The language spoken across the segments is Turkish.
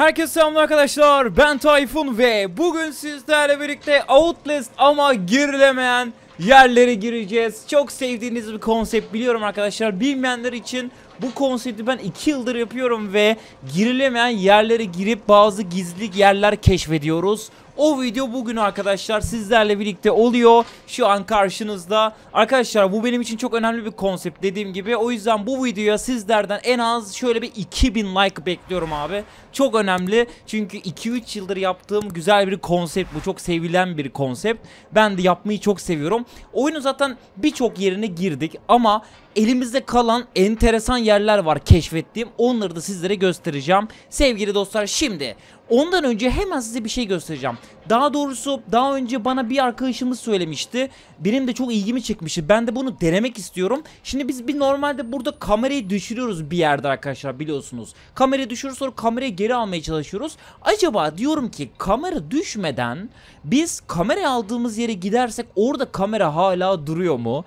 Herkese selam arkadaşlar ben Tayfun ve bugün sizlerle birlikte Outlast ama girilemeyen yerlere gireceğiz. Çok sevdiğiniz bir konsept biliyorum arkadaşlar. Bilmeyenler için bu konsepti ben 2 yıldır yapıyorum ve girilemeyen yerlere girip bazı gizli yerler keşfediyoruz. O video bugün arkadaşlar sizlerle birlikte oluyor. Şu an karşınızda. Arkadaşlar bu benim için çok önemli bir konsept dediğim gibi. O yüzden bu videoya sizlerden en az şöyle bir 2000 like bekliyorum abi. Çok önemli. Çünkü 2-3 yıldır yaptığım güzel bir konsept. Bu çok sevilen bir konsept. Ben de yapmayı çok seviyorum. Oyunu zaten birçok yerine girdik ama elimizde kalan enteresan yerler var keşfettiğim. Onları da sizlere göstereceğim. Sevgili dostlar şimdi Ondan önce hemen size bir şey göstereceğim. Daha doğrusu daha önce bana bir arkadaşımız söylemişti. Benim de çok ilgimi çekmişti. Ben de bunu denemek istiyorum. Şimdi biz bir normalde burada kamerayı düşürüyoruz bir yerde arkadaşlar biliyorsunuz. Kamerayı düşürüyoruz sonra kamerayı geri almaya çalışıyoruz. Acaba diyorum ki kamera düşmeden biz kamera aldığımız yere gidersek orada kamera hala duruyor mu?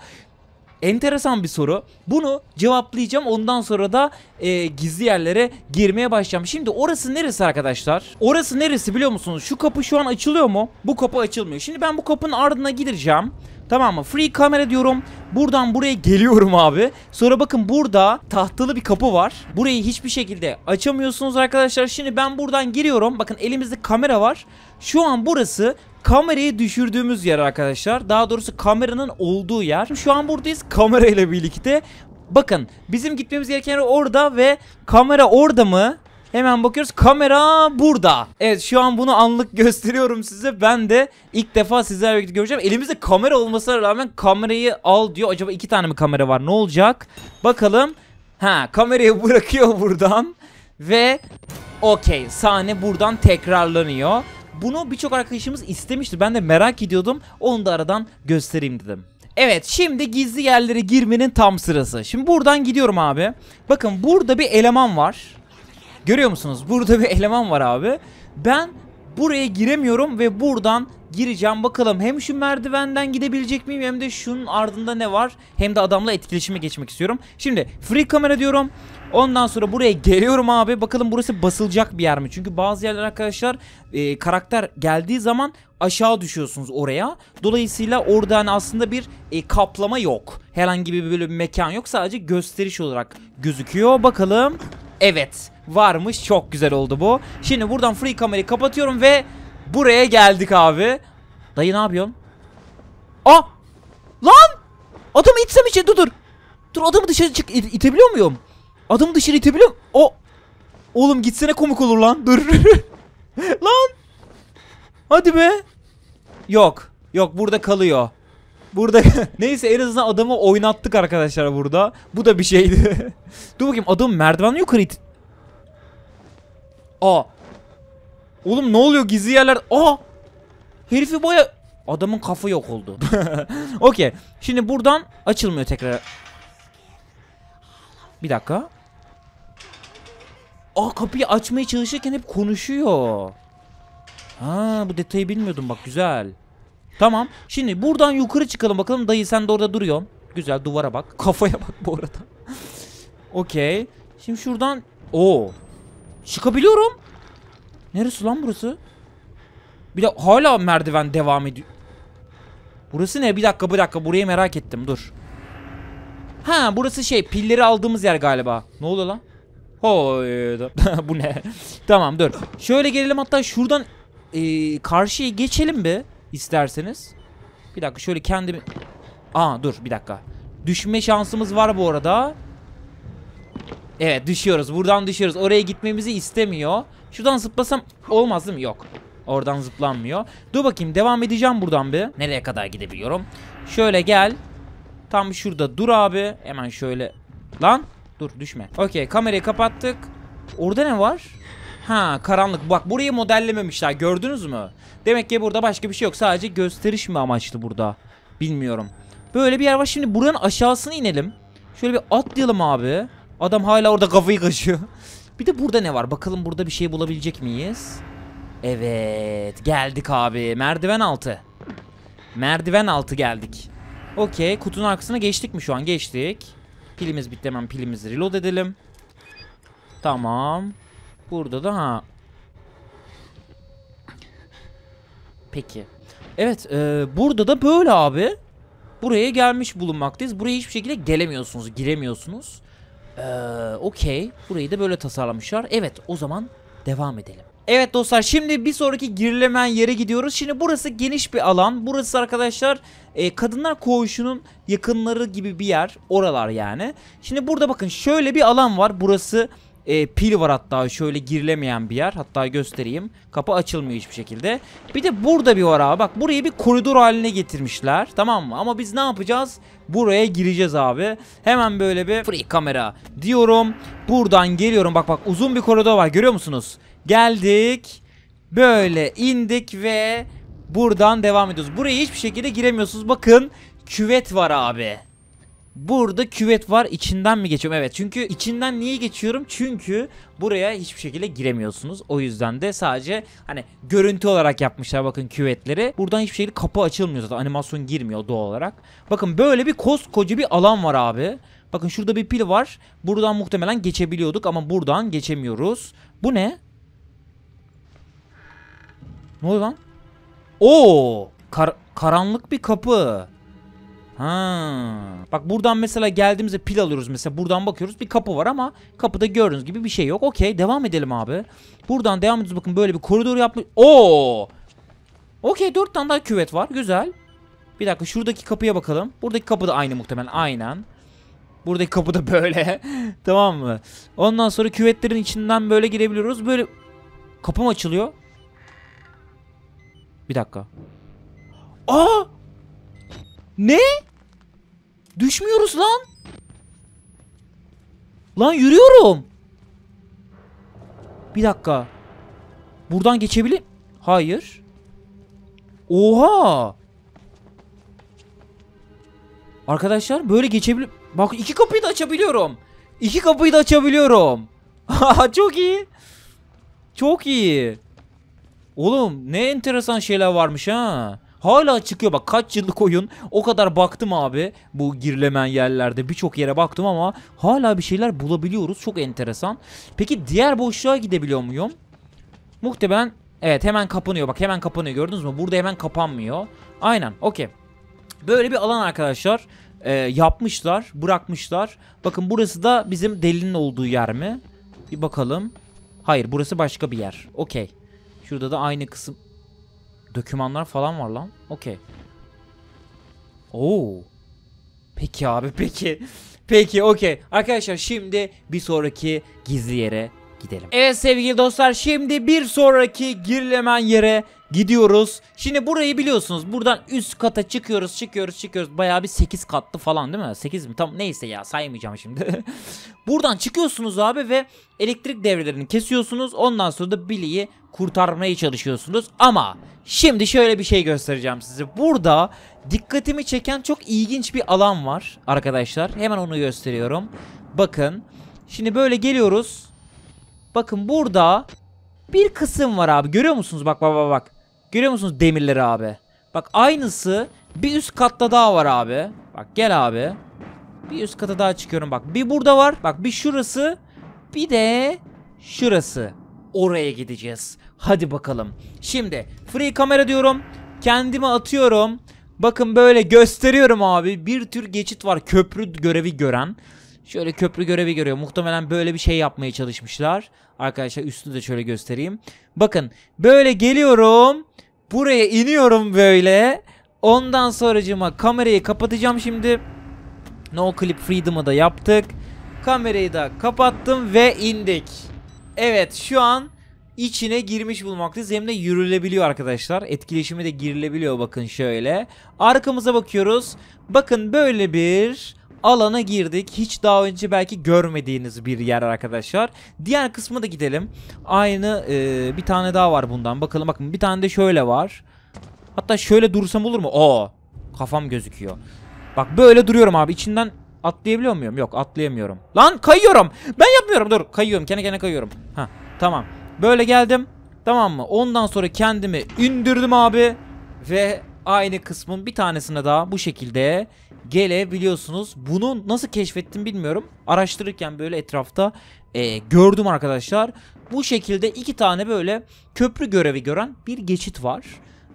Enteresan bir soru. Bunu cevaplayacağım. Ondan sonra da e, gizli yerlere girmeye başlayacağım. Şimdi orası neresi arkadaşlar? Orası neresi biliyor musunuz? Şu kapı şu an açılıyor mu? Bu kapı açılmıyor. Şimdi ben bu kapının ardına gideceğim. Tamam mı? Free kamera diyorum. Buradan buraya geliyorum abi. Sonra bakın burada tahtalı bir kapı var. Burayı hiçbir şekilde açamıyorsunuz arkadaşlar. Şimdi ben buradan giriyorum. Bakın elimizde kamera var. Şu an burası kamerayı düşürdüğümüz yer arkadaşlar. Daha doğrusu kameranın olduğu yer. Şu an buradayız kamerayla birlikte. Bakın bizim gitmemiz gereken orada ve kamera orada mı? Hemen bakıyoruz kamera burada. Evet şu an bunu anlık gösteriyorum size. Ben de ilk defa sizlerle birlikte göreceğim. Elimizde kamera olmasına rağmen kamerayı al diyor. Acaba iki tane mi kamera var ne olacak? Bakalım. Ha kamerayı bırakıyor buradan. Ve okey sahne buradan tekrarlanıyor. Bunu birçok arkadaşımız istemişti. Ben de merak ediyordum. Onu da aradan göstereyim dedim. Evet şimdi gizli yerlere girmenin tam sırası. Şimdi buradan gidiyorum abi. Bakın burada bir eleman var. Görüyor musunuz? Burada bir eleman var abi. Ben buraya giremiyorum ve buradan gireceğim. Bakalım hem şu merdivenden gidebilecek miyim hem de şunun ardında ne var? Hem de adamla etkileşime geçmek istiyorum. Şimdi free kamera diyorum Ondan sonra buraya geliyorum abi. Bakalım burası basılacak bir yer mi? Çünkü bazı yerler arkadaşlar e, karakter geldiği zaman aşağı düşüyorsunuz oraya. Dolayısıyla orada hani aslında bir e, kaplama yok. Herhangi bir böyle bir mekan yok. Sadece gösteriş olarak gözüküyor. Bakalım. Evet. Varmış. Çok güzel oldu bu. Şimdi buradan free kamerayı kapatıyorum ve buraya geldik abi. Dayı ne yapıyorsun? Aa! Lan! Adamı itsem içe dur dur. Dur adamı dışarı çık itebiliyor muyum? Adamı dışarı itebiliyor. O. Oğlum gitsene komik olur lan. Dur. lan. Hadi be. Yok. Yok burada kalıyor. Burada neyse en azından adamı oynattık arkadaşlar burada. Bu da bir şeydi. Dur bakayım adam merdiven yukarı it. Aa. Oğlum ne oluyor gizli yerler? Aa. Herifi baya adamın kafa yok oldu. Okey. Şimdi buradan açılmıyor tekrar. Bir dakika. Aa kapıyı açmaya çalışırken hep konuşuyor. Ha bu detayı bilmiyordum bak güzel. Tamam. Şimdi buradan yukarı çıkalım bakalım. Dayı sen de orada duruyorsun. Güzel duvara bak. Kafaya bak bu arada. Okey. Şimdi şuradan. Oo. Çıkabiliyorum. Neresi lan burası? Bir de hala merdiven devam ediyor. Burası ne? Bir dakika bir dakika. Burayı merak ettim. Dur. Ha burası şey pilleri aldığımız yer galiba. Ne oluyor lan? Hoyda. Bu ne? tamam dur. Şöyle gelelim hatta şuradan e, karşıya geçelim bir isterseniz. Bir dakika şöyle kendimi... Aa dur bir dakika. Düşme şansımız var bu arada. Evet düşüyoruz. Buradan düşüyoruz. Oraya gitmemizi istemiyor. Şuradan zıplasam olmaz değil mi? Yok. Oradan zıplanmıyor. Dur bakayım devam edeceğim buradan bir. Nereye kadar gidebiliyorum? Şöyle gel. Tam şurada dur abi. Hemen şöyle. Lan dur düşme. Okey kamerayı kapattık. Orada ne var? Ha karanlık. Bak burayı modellememişler gördünüz mü? Demek ki burada başka bir şey yok. Sadece gösteriş mi amaçlı burada? Bilmiyorum. Böyle bir yer var. Şimdi buranın aşağısına inelim. Şöyle bir atlayalım abi. Adam hala orada kafayı kaşıyor. bir de burada ne var? Bakalım burada bir şey bulabilecek miyiz? Evet. Geldik abi. Merdiven altı. Merdiven altı geldik. Okey. Kutunun arkasına geçtik mi şu an? Geçtik. Pilimiz bitti. Hemen pilimizi reload edelim. Tamam. Burada da ha. Peki. Evet. E, burada da böyle abi. Buraya gelmiş bulunmaktayız. Buraya hiçbir şekilde gelemiyorsunuz. Giremiyorsunuz. Ee, Okey. Burayı da böyle tasarlamışlar. Evet o zaman devam edelim. Evet dostlar şimdi bir sonraki girilemeyen yere gidiyoruz. Şimdi burası geniş bir alan. Burası arkadaşlar e, kadınlar koğuşunun yakınları gibi bir yer. Oralar yani. Şimdi burada bakın şöyle bir alan var. Burası e, pil var hatta şöyle girilemeyen bir yer. Hatta göstereyim. Kapı açılmıyor hiçbir şekilde. Bir de burada bir var abi. Bak burayı bir koridor haline getirmişler. Tamam mı? Ama biz ne yapacağız? Buraya gireceğiz abi. Hemen böyle bir free kamera diyorum. Buradan geliyorum. Bak bak uzun bir koridor var. Görüyor musunuz? Geldik. Böyle indik ve buradan devam ediyoruz. Buraya hiçbir şekilde giremiyorsunuz. Bakın küvet var abi. Burada küvet var. İçinden mi geçiyorum? Evet. Çünkü içinden niye geçiyorum? Çünkü buraya hiçbir şekilde giremiyorsunuz. O yüzden de sadece hani görüntü olarak yapmışlar bakın küvetleri. Buradan hiçbir şekilde kapı açılmıyor zaten. Animasyon girmiyor doğal olarak. Bakın böyle bir koskoca bir alan var abi. Bakın şurada bir pil var. Buradan muhtemelen geçebiliyorduk ama buradan geçemiyoruz. Bu ne? Ne oluyor lan? Oo! Kar karanlık bir kapı. Ha. Bak buradan mesela geldiğimizde pil alıyoruz mesela buradan bakıyoruz bir kapı var ama kapıda gördüğünüz gibi bir şey yok. Okey devam edelim abi. Buradan devam ediyoruz bakın böyle bir koridor yapmış. Oo. Okey dört tane daha küvet var güzel. Bir dakika şuradaki kapıya bakalım. Buradaki kapı da aynı muhtemelen aynen. Buradaki kapı da böyle. tamam mı? Ondan sonra küvetlerin içinden böyle girebiliyoruz. Böyle kapım açılıyor. Bir dakika. Aa! Ne? Düşmüyoruz lan. Lan yürüyorum. Bir dakika. Buradan geçebilir... Hayır. Oha. Arkadaşlar böyle geçebilir... Bak iki kapıyı da açabiliyorum. İki kapıyı da açabiliyorum. Çok iyi. Çok iyi. Oğlum ne enteresan şeyler varmış ha. Hala çıkıyor bak kaç yıllık oyun. O kadar baktım abi bu girilemeyen yerlerde birçok yere baktım ama hala bir şeyler bulabiliyoruz. Çok enteresan. Peki diğer boşluğa gidebiliyor muyum? Muhtemelen evet hemen kapanıyor. Bak hemen kapanıyor gördünüz mü? Burada hemen kapanmıyor. Aynen okey. Böyle bir alan arkadaşlar. E, yapmışlar bırakmışlar. Bakın burası da bizim delinin olduğu yer mi? Bir bakalım. Hayır burası başka bir yer. Okey. Şurada da aynı kısım. dokümanlar falan var lan. Okey. Oo. Peki abi peki. Peki okey. Arkadaşlar şimdi bir sonraki gizli yere gidelim. Evet sevgili dostlar şimdi bir sonraki girilemen yere gidiyoruz. Şimdi burayı biliyorsunuz buradan üst kata çıkıyoruz çıkıyoruz çıkıyoruz. Bayağı bir 8 katlı falan değil mi? 8 mi? Tam neyse ya saymayacağım şimdi. buradan çıkıyorsunuz abi ve elektrik devrelerini kesiyorsunuz. Ondan sonra da Billy'yi kurtarmaya çalışıyorsunuz ama şimdi şöyle bir şey göstereceğim size. Burada dikkatimi çeken çok ilginç bir alan var arkadaşlar. Hemen onu gösteriyorum. Bakın şimdi böyle geliyoruz. Bakın burada bir kısım var abi görüyor musunuz? Bak bak bak bak. Görüyor musunuz demirleri abi? Bak aynısı bir üst katta daha var abi. Bak gel abi. Bir üst kata daha çıkıyorum bak. Bir burada var. Bak bir şurası. Bir de şurası oraya gideceğiz. Hadi bakalım. Şimdi free kamera diyorum. Kendimi atıyorum. Bakın böyle gösteriyorum abi. Bir tür geçit var köprü görevi gören. Şöyle köprü görevi görüyor. Muhtemelen böyle bir şey yapmaya çalışmışlar. Arkadaşlar üstünü de şöyle göstereyim. Bakın böyle geliyorum. Buraya iniyorum böyle. Ondan sonracıma kamerayı kapatacağım şimdi. No Clip Freedom'ı da yaptık. Kamerayı da kapattım ve indik. Evet şu an içine girmiş bulmaktayız. Hem de yürülebiliyor arkadaşlar. Etkileşimi de girilebiliyor bakın şöyle. Arkamıza bakıyoruz. Bakın böyle bir alana girdik. Hiç daha önce belki görmediğiniz bir yer arkadaşlar. Diğer kısmı da gidelim. Aynı e, bir tane daha var bundan. Bakalım bakın bir tane de şöyle var. Hatta şöyle dursam olur mu? Oo kafam gözüküyor. Bak böyle duruyorum abi. İçinden Atlayabiliyor muyum? Yok atlayamıyorum. Lan kayıyorum. Ben yapmıyorum dur. Kayıyorum kene kene kayıyorum. Ha tamam. Böyle geldim. Tamam mı? Ondan sonra kendimi indirdim abi. Ve aynı kısmın bir tanesine daha bu şekilde gelebiliyorsunuz. Bunu nasıl keşfettim bilmiyorum. Araştırırken böyle etrafta e, gördüm arkadaşlar. Bu şekilde iki tane böyle köprü görevi gören bir geçit var.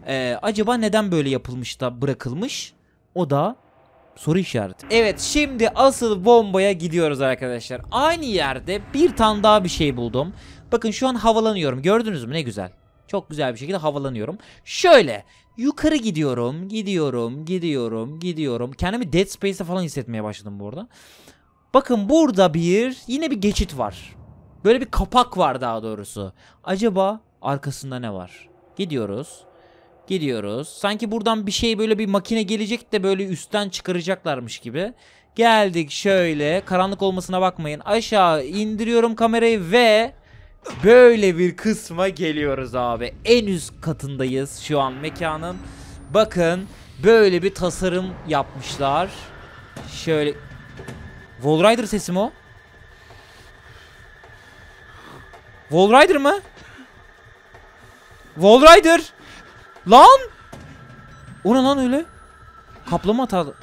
E, acaba neden böyle yapılmış da bırakılmış? O da Soru işareti. Evet şimdi asıl bombaya gidiyoruz arkadaşlar. Aynı yerde bir tane daha bir şey buldum. Bakın şu an havalanıyorum. Gördünüz mü ne güzel. Çok güzel bir şekilde havalanıyorum. Şöyle yukarı gidiyorum, gidiyorum, gidiyorum, gidiyorum. Kendimi Dead Space'e falan hissetmeye başladım bu arada. Bakın burada bir yine bir geçit var. Böyle bir kapak var daha doğrusu. Acaba arkasında ne var? Gidiyoruz. Gidiyoruz. Sanki buradan bir şey böyle bir makine gelecek de böyle üstten çıkaracaklarmış gibi. Geldik şöyle. Karanlık olmasına bakmayın. Aşağı indiriyorum kamerayı ve böyle bir kısma geliyoruz abi. En üst katındayız şu an mekanın. Bakın böyle bir tasarım yapmışlar. Şöyle Wall sesi mi o? Wall Rider mı? Wall Rider! Lan! O ne lan öyle? Kaplama hatalı.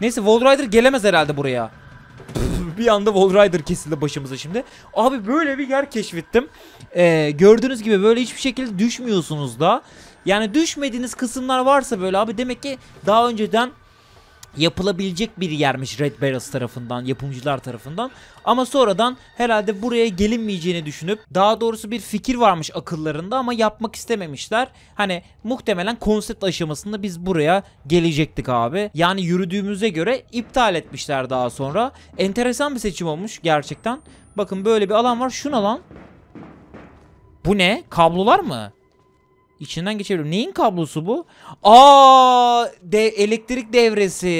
Neyse Wall gelemez herhalde buraya. bir anda Wall kesildi başımıza şimdi. Abi böyle bir yer keşfettim. Ee, gördüğünüz gibi böyle hiçbir şekilde düşmüyorsunuz da. Yani düşmediğiniz kısımlar varsa böyle abi demek ki daha önceden yapılabilecek bir yermiş Red Barrels tarafından, yapımcılar tarafından. Ama sonradan herhalde buraya gelinmeyeceğini düşünüp daha doğrusu bir fikir varmış akıllarında ama yapmak istememişler. Hani muhtemelen konsept aşamasında biz buraya gelecektik abi. Yani yürüdüğümüze göre iptal etmişler daha sonra. Enteresan bir seçim olmuş gerçekten. Bakın böyle bir alan var. şun alan. Bu ne? Kablolar mı? İçinden geçebilirim. Neyin kablosu bu? Aa, de elektrik devresi.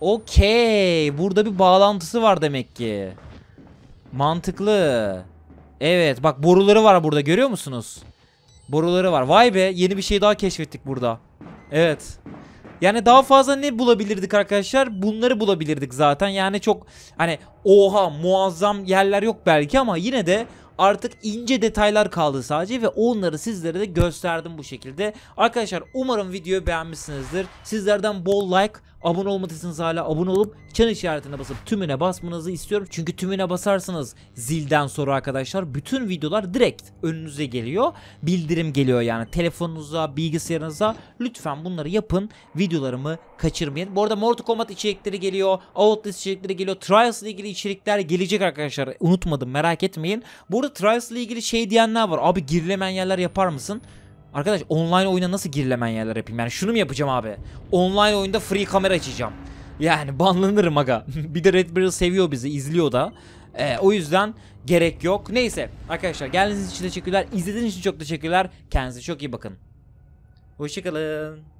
Okey. Burada bir bağlantısı var demek ki. Mantıklı. Evet bak boruları var burada görüyor musunuz? Boruları var. Vay be yeni bir şey daha keşfettik burada. Evet. Yani daha fazla ne bulabilirdik arkadaşlar? Bunları bulabilirdik zaten. Yani çok hani oha muazzam yerler yok belki ama yine de Artık ince detaylar kaldı sadece ve onları sizlere de gösterdim bu şekilde. Arkadaşlar umarım videoyu beğenmişsinizdir. Sizlerden bol like, Abone olmadıysanız hala abone olup çan işaretine basıp tümüne basmanızı istiyorum. Çünkü tümüne basarsanız zilden sonra arkadaşlar bütün videolar direkt önünüze geliyor. Bildirim geliyor yani telefonunuza, bilgisayarınıza. Lütfen bunları yapın. Videolarımı kaçırmayın. Bu arada Mortal Kombat içerikleri geliyor. Outlast içerikleri geliyor. Trials ile ilgili içerikler gelecek arkadaşlar. Unutmadım merak etmeyin. burada Trials ile ilgili şey diyenler var. Abi girilemeyen yerler yapar mısın? Arkadaş online oyuna nasıl girilemen yerler yapayım? Yani şunu mu yapacağım abi? Online oyunda free kamera açacağım. Yani banlanırım aga. bir de Red Barrel seviyor bizi, izliyor da. Ee, o yüzden gerek yok. Neyse arkadaşlar geldiğiniz için teşekkürler. İzlediğiniz için çok teşekkürler. Kendinize çok iyi bakın. Hoşçakalın.